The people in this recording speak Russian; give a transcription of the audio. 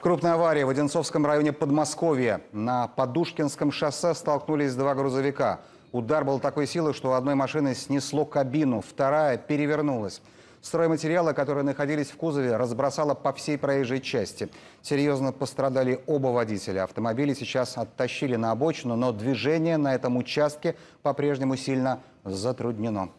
Крупная авария в Одинцовском районе Подмосковья. На Подушкинском шоссе столкнулись два грузовика. Удар был такой силы, что у одной машины снесло кабину, вторая перевернулась. Стройматериалы, которые находились в кузове, разбросало по всей проезжей части. Серьезно пострадали оба водителя. Автомобили сейчас оттащили на обочину, но движение на этом участке по-прежнему сильно затруднено.